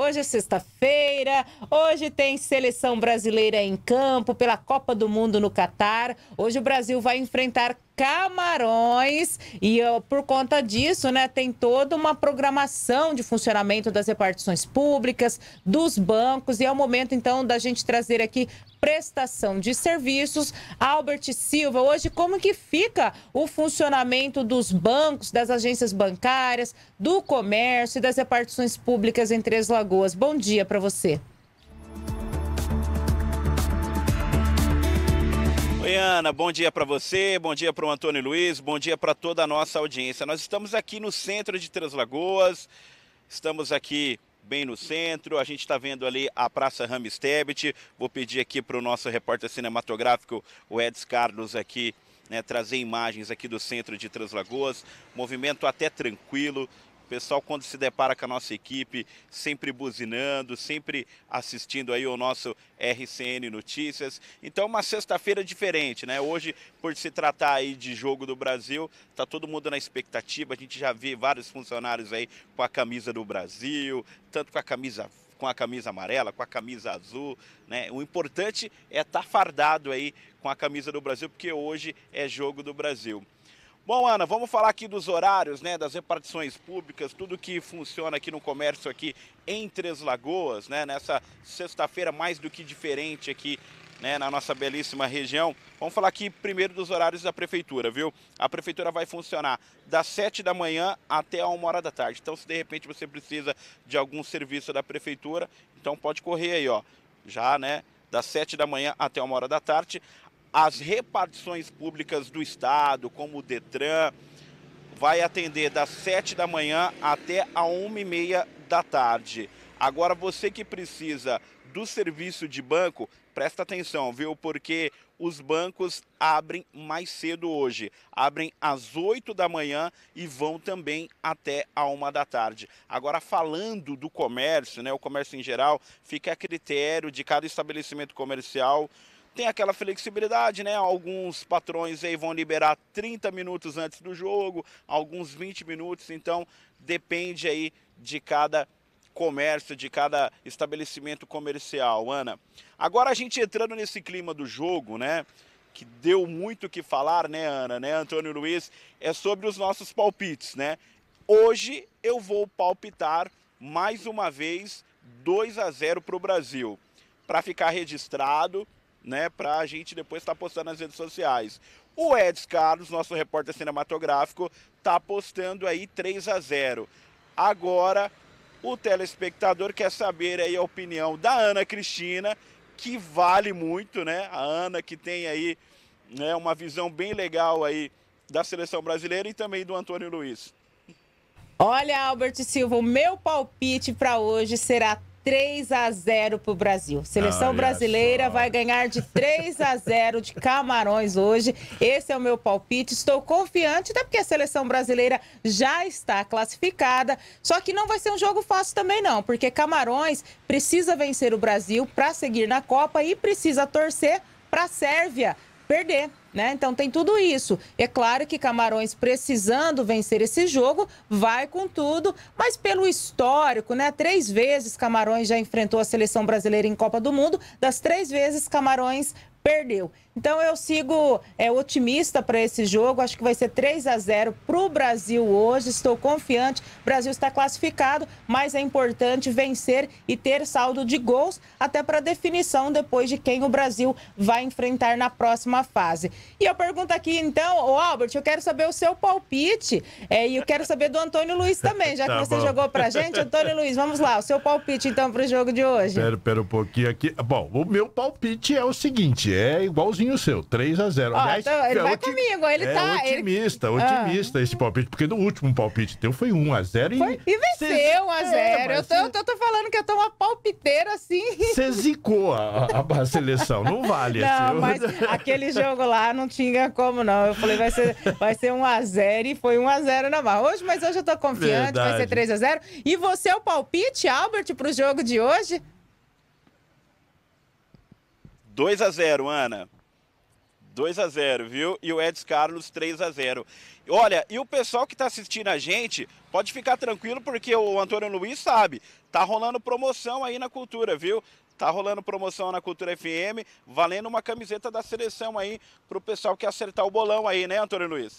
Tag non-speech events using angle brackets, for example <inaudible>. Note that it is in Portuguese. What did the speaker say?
Hoje é sexta-feira, hoje tem seleção brasileira em campo pela Copa do Mundo no Catar. Hoje o Brasil vai enfrentar Camarões. E por conta disso, né, tem toda uma programação de funcionamento das repartições públicas, dos bancos. E é o momento, então, da gente trazer aqui prestação de serviços. Albert Silva, hoje como que fica o funcionamento dos bancos, das agências bancárias, do comércio e das repartições públicas em Três Lagoas? Bom dia para você. Mariana, bom dia para você, bom dia para o Antônio Luiz, bom dia para toda a nossa audiência. Nós estamos aqui no centro de Três Lagoas, estamos aqui bem no centro, a gente está vendo ali a Praça Rames Tebet. Vou pedir aqui para o nosso repórter cinematográfico, o Eds Carlos, aqui né, trazer imagens aqui do centro de Três Lagoas. Movimento até tranquilo, pessoal quando se depara com a nossa equipe, sempre buzinando, sempre assistindo aí o nosso RCN Notícias. Então é uma sexta-feira diferente, né? Hoje, por se tratar aí de jogo do Brasil, tá todo mundo na expectativa. A gente já vê vários funcionários aí com a camisa do Brasil, tanto com a camisa com a camisa amarela, com a camisa azul, né? O importante é estar tá fardado aí com a camisa do Brasil, porque hoje é jogo do Brasil. Bom, Ana, vamos falar aqui dos horários, né, das repartições públicas, tudo que funciona aqui no comércio aqui em Três Lagoas, né, nessa sexta-feira mais do que diferente aqui, né, na nossa belíssima região. Vamos falar aqui primeiro dos horários da prefeitura, viu? A prefeitura vai funcionar das 7 da manhã até a 1 hora da tarde. Então, se de repente você precisa de algum serviço da prefeitura, então pode correr aí, ó. Já, né, das 7 da manhã até 1 hora da tarde as repartições públicas do Estado, como o DETRAN, vai atender das 7 da manhã até a 1 e meia da tarde. Agora, você que precisa do serviço de banco, presta atenção, viu? Porque os bancos abrem mais cedo hoje. Abrem às 8 da manhã e vão também até a 1 da tarde. Agora, falando do comércio, né? O comércio em geral, fica a critério de cada estabelecimento comercial tem aquela flexibilidade, né? Alguns patrões aí vão liberar 30 minutos antes do jogo, alguns 20 minutos, então depende aí de cada comércio, de cada estabelecimento comercial, Ana. Agora a gente entrando nesse clima do jogo, né? Que deu muito o que falar, né, Ana, né, Antônio Luiz, é sobre os nossos palpites, né? Hoje eu vou palpitar mais uma vez 2 a 0 para o Brasil. Para ficar registrado, né, para a gente depois estar tá postando nas redes sociais. O Eds Carlos, nosso repórter cinematográfico, tá postando aí 3 a 0. Agora, o telespectador quer saber aí a opinião da Ana Cristina, que vale muito, né? A Ana que tem aí né, uma visão bem legal aí da seleção brasileira e também do Antônio Luiz. Olha, Albert Silva, o meu palpite para hoje será 3 a 0 para o Brasil. Seleção Olha brasileira só. vai ganhar de 3 a 0 de Camarões hoje. Esse é o meu palpite. Estou confiante, até porque a seleção brasileira já está classificada. Só que não vai ser um jogo fácil também, não, porque Camarões precisa vencer o Brasil para seguir na Copa e precisa torcer para a Sérvia perder. Né? Então tem tudo isso. É claro que Camarões precisando vencer esse jogo vai com tudo, mas pelo histórico, né? Três vezes Camarões já enfrentou a seleção brasileira em Copa do Mundo. Das três vezes Camarões perdeu. Então eu sigo é, otimista para esse jogo, acho que vai ser 3 a 0 para o Brasil hoje, estou confiante. O Brasil está classificado, mas é importante vencer e ter saldo de gols até para definição depois de quem o Brasil vai enfrentar na próxima fase. E eu pergunto aqui então, Albert, eu quero saber o seu palpite é, e eu quero saber do Antônio Luiz também, já <laughs> que tá você bom. jogou para gente. Antônio Luiz, vamos lá, o seu palpite então para o jogo de hoje. espera um pouquinho aqui. Bom, o meu palpite é o seguinte, palpite é igualzinho o seu, 3 a 0 ah, Aliás, então ele é vai otim... comigo, ele é tá. Otimista, ele... otimista ah. esse palpite, porque no último palpite teu foi 1 a 0 e. Foi... E venceu 1 a 0 é, eu, tô, cê... eu, tô, eu, tô, falando que eu tô uma palpiteira assim. Você zicou a, a, a, seleção, não vale não, assim. Mas aquele jogo lá não tinha como, não. Eu falei, vai ser, vai ser 1 a 0 e foi 1 a 0 na barra. Hoje, mas hoje eu tô confiante, Verdade. vai ser 3 a 0 E você, é o palpite, Albert, pro jogo de hoje? 2 a 0 Ana. 2 a 0 viu? E o Edson Carlos 3 a 0 Olha, e o pessoal que está assistindo a gente, pode ficar tranquilo, porque o Antônio Luiz sabe, tá rolando promoção aí na cultura, viu? Tá rolando promoção na Cultura FM, valendo uma camiseta da seleção aí pro pessoal que acertar o bolão aí, né, Antônio Luiz?